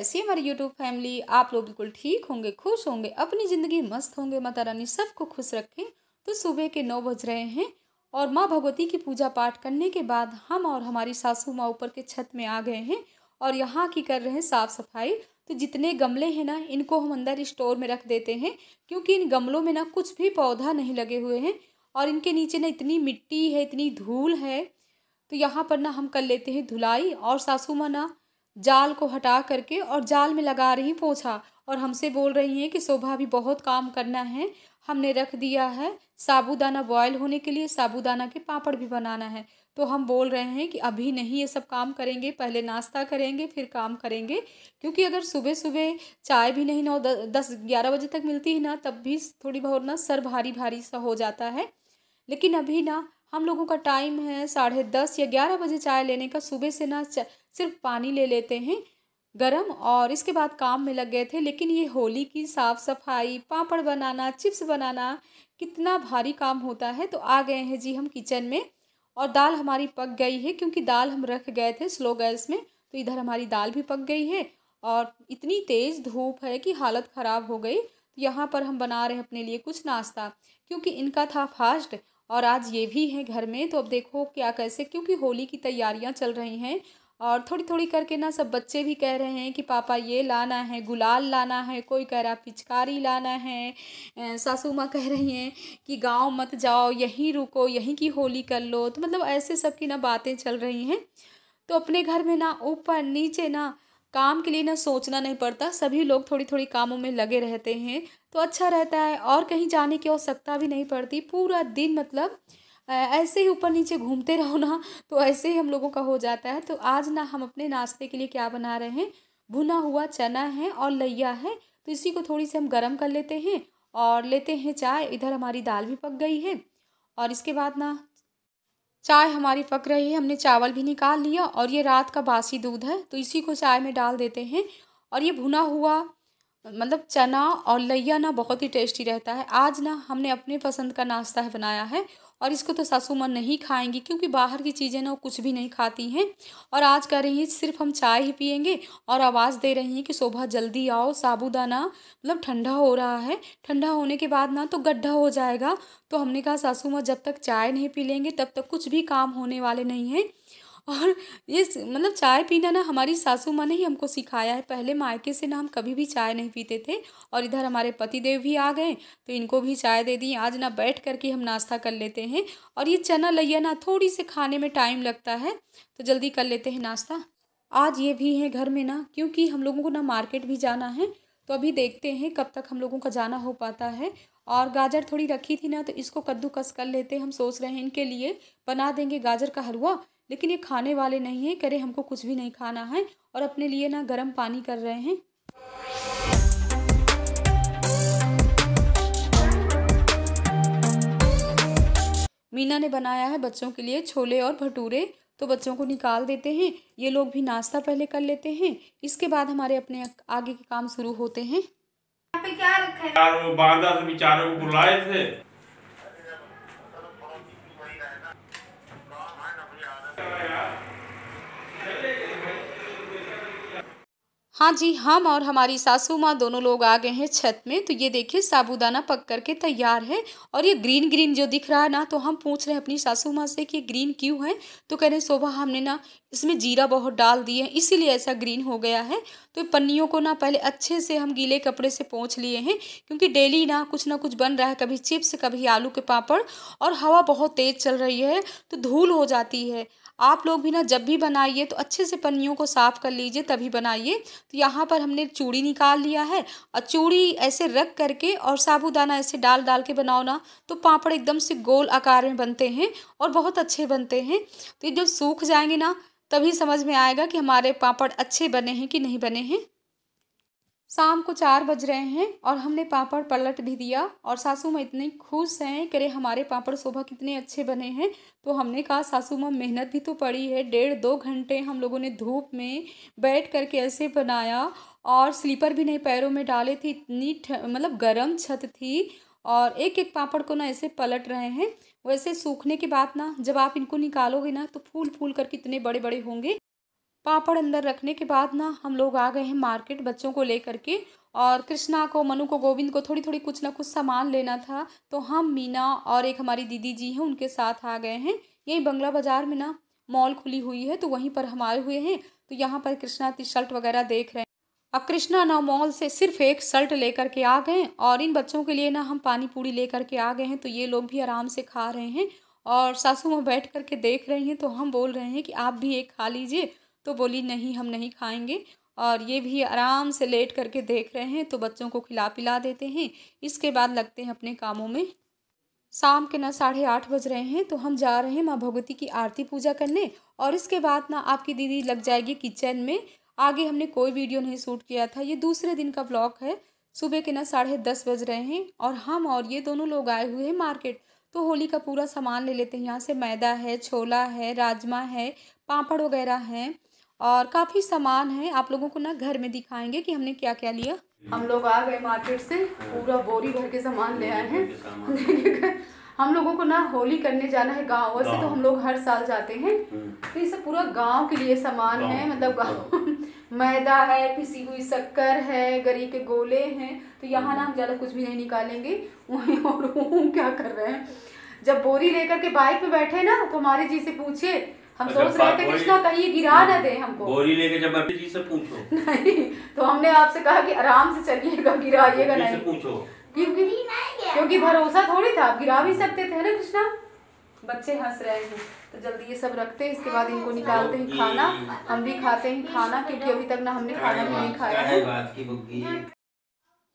कैसी हमारी YouTube family आप लोग बिल्कुल ठीक होंगे खुश होंगे अपनी ज़िंदगी मस्त होंगे माता रानी सबको खुश रखें तो सुबह के नौ बज रहे हैं और माँ भगवती की पूजा पाठ करने के बाद हम और हमारी सासू माँ ऊपर के छत में आ गए हैं और यहाँ की कर रहे हैं साफ़ सफाई तो जितने गमले हैं ना इनको हम अंदर स्टोर में रख देते हैं क्योंकि इन गमलों में ना कुछ भी पौधा नहीं लगे हुए हैं और इनके नीचे ना इतनी मिट्टी है इतनी धूल है तो यहाँ पर ना हम कर लेते हैं धुलाई और सासू माँ ना जाल को हटा करके और जाल में लगा रही पोछा और हमसे बोल रही हैं कि शोभा भी बहुत काम करना है हमने रख दिया है साबूदाना बॉयल होने के लिए साबूदाना के पापड़ भी बनाना है तो हम बोल रहे हैं कि अभी नहीं ये सब काम करेंगे पहले नाश्ता करेंगे फिर काम करेंगे क्योंकि अगर सुबह सुबह चाय भी नहीं नौ दस ग्यारह बजे तक मिलती है ना तब भी थोड़ी बहुत ना सर भारी भारी सा हो जाता है लेकिन अभी ना हम लोगों का टाइम है साढ़े दस या ग्यारह बजे चाय लेने का सुबह से ना सिर्फ पानी ले लेते हैं गरम और इसके बाद काम में लग गए थे लेकिन ये होली की साफ़ सफाई पापड़ बनाना चिप्स बनाना कितना भारी काम होता है तो आ गए हैं जी हम किचन में और दाल हमारी पक गई है क्योंकि दाल हम रख गए थे स्लो गैस में तो इधर हमारी दाल भी पक गई है और इतनी तेज़ धूप है कि हालत ख़राब हो गई तो यहाँ पर हम बना रहे हैं अपने लिए कुछ नाश्ता क्योंकि इनका था फास्ट और आज ये भी है घर में तो अब देखो क्या कैसे क्योंकि होली की तैयारियाँ चल रही हैं और थोड़ी थोड़ी करके ना सब बच्चे भी कह रहे हैं कि पापा ये लाना है गुलाल लाना है कोई कह रहा पिचकारी लाना है सासू माँ कह रही हैं कि गांव मत जाओ यहीं रुको यहीं की होली कर लो तो मतलब ऐसे सब की ना बातें चल रही हैं तो अपने घर में ना ऊपर नीचे ना काम के लिए ना सोचना नहीं पड़ता सभी लोग थोड़ी थोड़ी कामों में लगे रहते हैं तो अच्छा रहता है और कहीं जाने की आवश्यकता भी नहीं पड़ती पूरा दिन मतलब ऐसे ही ऊपर नीचे घूमते रहो ना तो ऐसे ही हम लोगों का हो जाता है तो आज ना हम अपने नाश्ते के लिए क्या बना रहे हैं भुना हुआ चना है और लैया है तो इसी को थोड़ी सी हम गर्म कर लेते हैं और लेते हैं चाय इधर हमारी दाल भी पक गई है और इसके बाद ना चाय हमारी पक रही है हमने चावल भी निकाल लिया और ये रात का बासी दूध है तो इसी को चाय में डाल देते हैं और ये भुना हुआ मतलब चना और लैया ना बहुत ही टेस्टी रहता है आज ना हमने अपने पसंद का नाश्ता है बनाया है और इसको तो सासू माँ नहीं खाएंगी क्योंकि बाहर की चीज़ें ना वो कुछ भी नहीं खाती हैं और आज कह रही हैं सिर्फ हम चाय ही पियेंगे और आवाज़ दे रही हैं कि शोभा जल्दी आओ साबूदाना मतलब ठंडा हो रहा है ठंडा होने के बाद ना तो गड्ढा हो जाएगा तो हमने कहा सासू माँ जब तक चाय नहीं पी लेंगे तब तक कुछ भी काम होने वाले नहीं हैं और ये मतलब चाय पीना ना हमारी सासू माँ ने ही हमको सिखाया है पहले मायके से ना हम कभी भी चाय नहीं पीते थे और इधर हमारे पति देव भी आ गए तो इनको भी चाय दे दी आज ना बैठ करके हम नाश्ता कर लेते हैं और ये चना लैया ना थोड़ी से खाने में टाइम लगता है तो जल्दी कर लेते हैं नाश्ता आज ये भी है घर में ना क्योंकि हम लोगों को ना मार्केट भी जाना है तो अभी देखते हैं कब तक हम लोगों का जाना हो पाता है और गाजर थोड़ी रखी थी ना तो इसको कद्दूकस कर लेते हम सोच रहे हैं इनके लिए बना देंगे गाजर का हलवा लेकिन ये खाने वाले नहीं हैं कह रहे हमको कुछ भी नहीं खाना है और अपने लिए ना गर्म पानी कर रहे हैं मीना ने बनाया है बच्चों के लिए छोले और भटूरे तो बच्चों को निकाल देते हैं ये लोग भी नाश्ता पहले कर लेते हैं इसके बाद हमारे अपने आगे के काम शुरू होते हैं पे क्या रखा है चारों को बुलाए थे Yeah. हाँ जी हम और हमारी सासू माँ दोनों लोग आ गए हैं छत में तो ये देखिए साबूदाना पक कर के तैयार है और ये ग्रीन ग्रीन जो दिख रहा है ना तो हम पूछ रहे हैं अपनी सासू माँ से कि ग्रीन क्यों है तो कह रहे हैं शोभा हमने ना इसमें जीरा बहुत डाल दिए हैं इसीलिए ऐसा ग्रीन हो गया है तो पन्नियों को ना पहले अच्छे से हम गीले कपड़े से पोंछ लिए हैं क्योंकि डेली ना कुछ ना कुछ बन रहा है कभी चिप्स कभी आलू के पापड़ और हवा बहुत तेज़ चल रही है तो धूल हो जाती है आप लोग भी ना जब भी बनाइए तो अच्छे से पन्नियों को साफ़ कर लीजिए तभी बनाइए तो यहाँ पर हमने चूड़ी निकाल लिया है और चूड़ी ऐसे रख करके और साबुदाना ऐसे डाल डाल के बनाओ ना तो पापड़ एकदम से गोल आकार में बनते हैं और बहुत अच्छे बनते हैं तो ये जब सूख जाएंगे ना तभी समझ में आएगा कि हमारे पापड़ अच्छे बने हैं कि नहीं बने हैं शाम को चार बज रहे हैं और हमने पापड़ पलट भी दिया और सासू माँ इतने खुश हैं करे हमारे पापड़ सुबह कितने अच्छे बने हैं तो हमने कहा सासू माँ मेहनत भी तो पड़ी है डेढ़ दो घंटे हम लोगों ने धूप में बैठ करके ऐसे बनाया और स्लीपर भी नहीं पैरों में डाले थे इतनी मतलब गर्म छत थी और एक एक पापड़ को ना ऐसे पलट रहे हैं वैसे सूखने के बाद ना जब आप इनको निकालोगे ना तो फूल फूल करके इतने बड़े बड़े होंगे पापड़ अंदर रखने के बाद ना हम लोग आ गए हैं मार्केट बच्चों को लेकर के और कृष्णा को मनु को गोविंद को थोड़ी थोड़ी कुछ ना कुछ सामान लेना था तो हम मीना और एक हमारी दीदी जी हैं उनके साथ आ गए हैं यही बंगला बाज़ार में ना मॉल खुली हुई है तो वहीं पर हम आए हुए हैं तो यहाँ पर कृष्णा टी शर्ट वगैरह देख रहे हैं अब कृष्णा ना मॉल से सिर्फ एक शर्ट लेकर के आ गए और इन बच्चों के लिए ना हम पानी पूरी लेकर के आ गए हैं तो ये लोग भी आराम से खा रहे हैं और सासू में बैठ करके देख रहे हैं तो हम बोल रहे हैं कि आप भी एक खा लीजिए तो बोली नहीं हम नहीं खाएंगे और ये भी आराम से लेट करके देख रहे हैं तो बच्चों को खिला पिला देते हैं इसके बाद लगते हैं अपने कामों में शाम के ना साढ़े आठ बज रहे हैं तो हम जा रहे हैं माँ भगवती की आरती पूजा करने और इसके बाद ना आपकी दीदी लग जाएगी किचन में आगे हमने कोई वीडियो नहीं शूट किया था ये दूसरे दिन का ब्लॉग है सुबह के ना साढ़े दस बज रहे हैं और हम और ये दोनों लोग आए हुए हैं मार्केट तो होली का पूरा सामान ले लेते हैं यहाँ से मैदा है छोला है राजमा है पापड़ वगैरह हैं और काफ़ी सामान है आप लोगों को ना घर में दिखाएंगे कि हमने क्या क्या लिया हम लोग आ गए मार्केट से पूरा बोरी भर के सामान ले आए हैं हम लोगों को ना होली करने जाना है गाँव वैसे तो हम लोग हर साल जाते हैं हम्म। तो ये सब पूरा गांव के लिए सामान है मतलब गाँव मैदा है पिसी हुई शक्कर है गरी के गोले हैं तो यहाँ ना हम ज़्यादा कुछ भी नहीं निकालेंगे वहीं और क्या कर रहे हैं जब बोरी लेकर के बाइक पे बैठे ना तो हमारे जी से पूछे हम सोच रहे थे कृष्णा कहीं गिरा हम्म। ना दे हमको बोरी लेके जब जी से पूछो नहीं तो हमने आपसे कहा कि आराम से चलिएगा गिराइएगा नहीं पूछो क्योंकि क्योंकि भरोसा थोड़ी था आप गिरा भी सकते थे ना कृष्णा बच्चे हंस रहे हैं तो जल्दी ये सब रखते हैं इसके बाद हाँ, इनको हाँ, निकालते हैं खाना हम भी खाते हैं खाना क्योंकि अभी तक ना हमने खाना भी नहीं खाया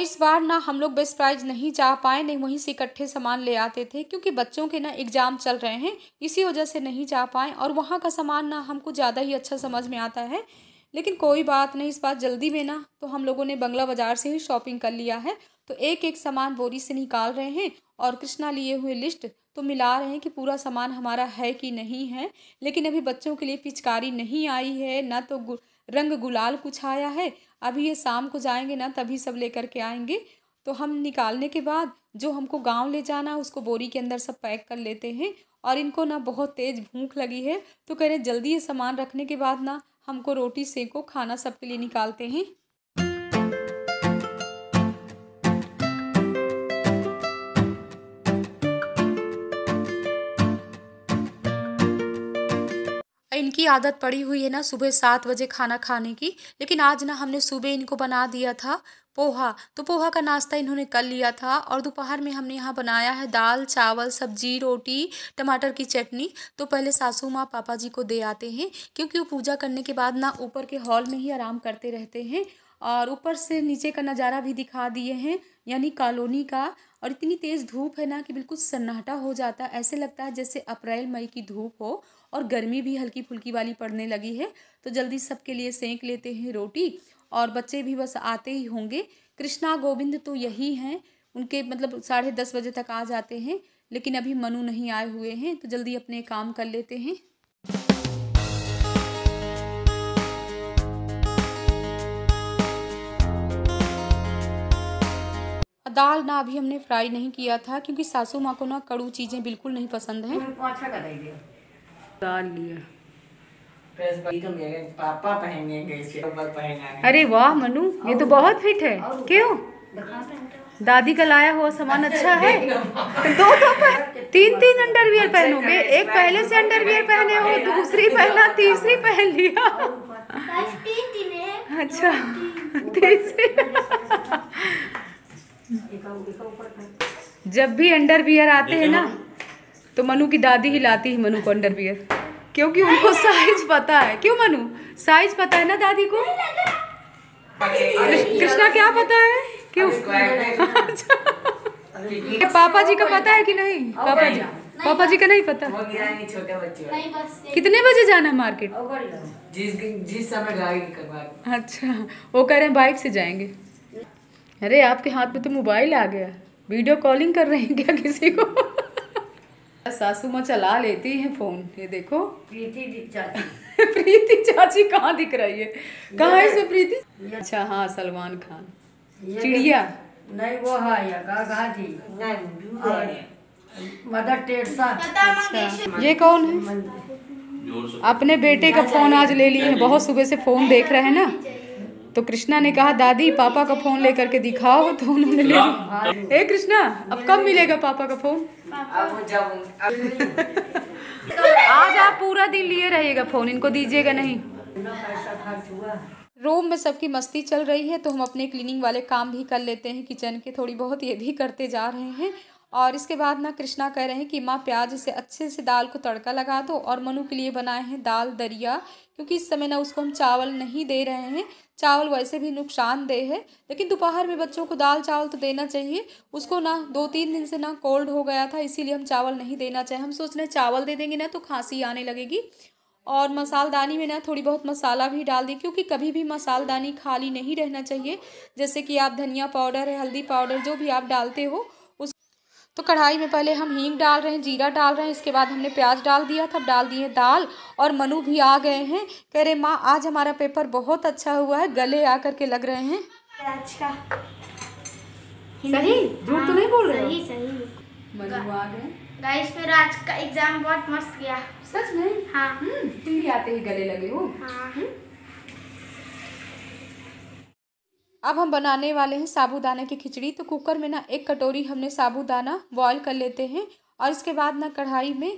इस बार ना हम लोग बेस्ट प्राइज नहीं जा पाए नहीं वहीं से इकट्ठे सामान ले आते थे क्योंकि बच्चों के ना एग्ज़ाम चल रहे हैं इसी वजह से नहीं जा पाए और वहाँ का सामान ना हमको ज़्यादा ही अच्छा समझ में आता है लेकिन कोई बात नहीं इस बार जल्दी में ना तो हम लोगों ने बंगला बाज़ार से ही शॉपिंग कर लिया है तो एक एक सामान बोरी से निकाल रहे हैं और कृष्णा लिए हुए लिस्ट तो मिला रहे हैं कि पूरा सामान हमारा है कि नहीं है लेकिन अभी बच्चों के लिए पिचकारी नहीं आई है ना तो रंग गुलाल कुछ आया है अभी ये शाम को जाएंगे ना तभी सब लेकर के आएंगे तो हम निकालने के बाद जो हमको गांव ले जाना है उसको बोरी के अंदर सब पैक कर लेते हैं और इनको ना बहुत तेज़ भूख लगी है तो कह रहे जल्दी ये सामान रखने के बाद ना हमको रोटी सेको खाना सबके लिए निकालते हैं आदत पड़ी हुई है ना सुबह सात बजे खाना खाने की लेकिन आज ना हमने सुबह इनको बना दिया था पोहा तो पोहा का नाश्ता इन्होंने कर लिया था और दोपहर में हमने यहाँ बनाया है दाल चावल सब्जी रोटी टमाटर की चटनी तो पहले सासू माँ पापा जी को दे आते हैं क्योंकि वो पूजा करने के बाद ना ऊपर के हॉल में ही आराम करते रहते हैं और ऊपर से नीचे का नज़ारा भी दिखा दिए हैं यानी कॉलोनी का और इतनी तेज़ धूप है ना कि बिल्कुल सन्नाटा हो जाता है ऐसे लगता है जैसे अप्रैल मई की धूप हो और गर्मी भी हल्की फुल्की वाली पड़ने लगी है तो जल्दी सबके लिए सेंक लेते हैं रोटी और बच्चे भी बस आते ही होंगे कृष्णा गोविंद तो यही हैं उनके मतलब साढ़े दस बजे तक आ जाते हैं लेकिन अभी मनु नहीं आए हुए हैं तो जल्दी अपने काम कर लेते हैं दाल ना अभी हमने फ्राई नहीं किया था क्योंकि सासू माँ को ना कड़ू चीज़ें बिल्कुल नहीं पसंद हैं अच्छा डाल लिया तो पापा पहनेंगे अरे वाह मनु ये तो बहुत फिट है क्यों दादी का लाया हुआ सामान अच्छा, अच्छा है तो दो दो तो तीन तीन अंडरवियर पहनोगे अच्छा, एक पहले से अंडरवियर अच्छा, पहने हो दूसरी पहना तीसरी पहन लिया अच्छा तीसरी जब भी अंडरवियर आते हैं ना तो मनु की दादी ही लाती है मनु को अंडरवियर क्योंकि उनको साइज पता है क्यों मनु साइज पता है ना दादी को कृष्णा क्या पता है क्यों अच्छा। पापा जी का पता है कि नहीं पापा जी पापा जी का नहीं पता कितने बजे जाना है मार्केट जिस जिस समय अच्छा वो कह रहे हैं बाइक से जाएंगे अरे आपके हाथ में तो मोबाइल आ गया वीडियो कॉलिंग कर रहे हैं क्या किसी को सासू माँ चला लेती है फोन ये देखो प्रीति चाची प्रीति चाची कहाँ दिख रही है कहाँ है प्रीति अच्छा हाँ सलमान खान चिड़िया नहीं वो मदर ये कौन है अपने बेटे का फोन आज ले लिए हैं बहुत सुबह से फोन देख रहे हैं ना तो कृष्णा ने कहा दादी पापा का फोन लेकर के दिखाओ तो उन्होंने ले हाँ। लिया ए कृष्णा अब कब मिलेगा पापा का फोन आज आप पूरा दिन लिए रहिएगा फोन इनको दीजिएगा नहीं रूम में सबकी मस्ती चल रही है तो हम अपने क्लीनिंग वाले काम भी कर लेते हैं किचन के थोड़ी बहुत ये भी करते जा रहे हैं और इसके बाद ना कृष्णा कह रहे हैं कि माँ प्याज से अच्छे से दाल को तड़का लगा दो और मनु के लिए बनाए हैं दाल दरिया क्योंकि इस समय ना उसको हम चावल नहीं दे रहे हैं चावल वैसे भी नुकसानदेह है लेकिन दोपहर में बच्चों को दाल चावल तो देना चाहिए उसको ना दो तीन दिन से ना कोल्ड हो गया था इसीलिए हम चावल नहीं देना चाहिए हम सोच रहे चावल दे देंगे ना तो खांसी आने लगेगी और मसालदानी में ना थोड़ी बहुत मसाला भी डाल दी क्योंकि कभी भी मसालदानी खाली नहीं रहना चाहिए जैसे कि आप धनिया पाउडर हल्दी पाउडर जो भी आप डालते हो तो कढ़ाई में पहले हम हींग डाल रहे हैं जीरा डाल रहे हैं इसके बाद हमने प्याज डाल दिया था डाल दिए दाल और मनु भी आ गए हैं कह रहे माँ आज हमारा पेपर बहुत अच्छा हुआ है गले आ करके लग रहे हैं आज का तो बोल हाँ, रहे गाइस आज का एग्जाम बहुत मस्त गया सच में हाँ हम्म, तुम भी आते ही गले लगे हो हाँ हम्म। अब हम बनाने वाले हैं साबूदाना की खिचड़ी तो कुकर में ना एक कटोरी हमने साबूदाना बॉयल कर लेते हैं और इसके बाद ना कढ़ाई में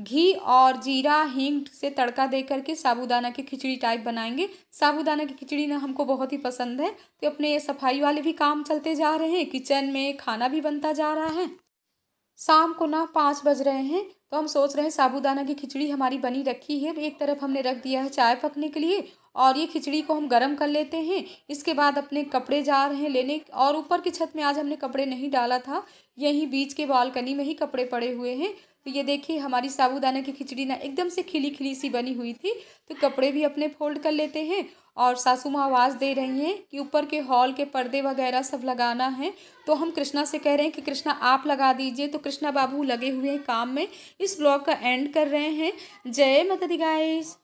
घी और जीरा हींग से तड़का दे करके साबूदाना की खिचड़ी टाइप बनाएंगे साबूदाना की खिचड़ी ना हमको बहुत ही पसंद है तो अपने ये सफाई वाले भी काम चलते जा रहे हैं किचन में खाना भी बनता जा रहा है शाम को ना पाँच बज रहे हैं तो हम सोच रहे हैं साबूदाना की खिचड़ी हमारी बनी रखी है एक तरफ हमने रख दिया है चाय पकने के लिए और ये खिचड़ी को हम गर्म कर लेते हैं इसके बाद अपने कपड़े जा रहे हैं लेने और ऊपर की छत में आज हमने कपड़े नहीं डाला था यहीं बीच के बालकनी में ही कपड़े पड़े हुए हैं तो ये देखिए हमारी साबूदाना की खिचड़ी ना एकदम से खिली खिली सी बनी हुई थी तो कपड़े भी अपने फोल्ड कर लेते हैं और सासू माँ आवाज़ दे रही हैं कि ऊपर के हॉल के पर्दे वगैरह सब लगाना है तो हम कृष्णा से कह रहे हैं कि कृष्णा आप लगा दीजिए तो कृष्णा बाबू लगे हुए हैं काम में इस ब्लॉग का एंड कर रहे हैं जय मदद गाइस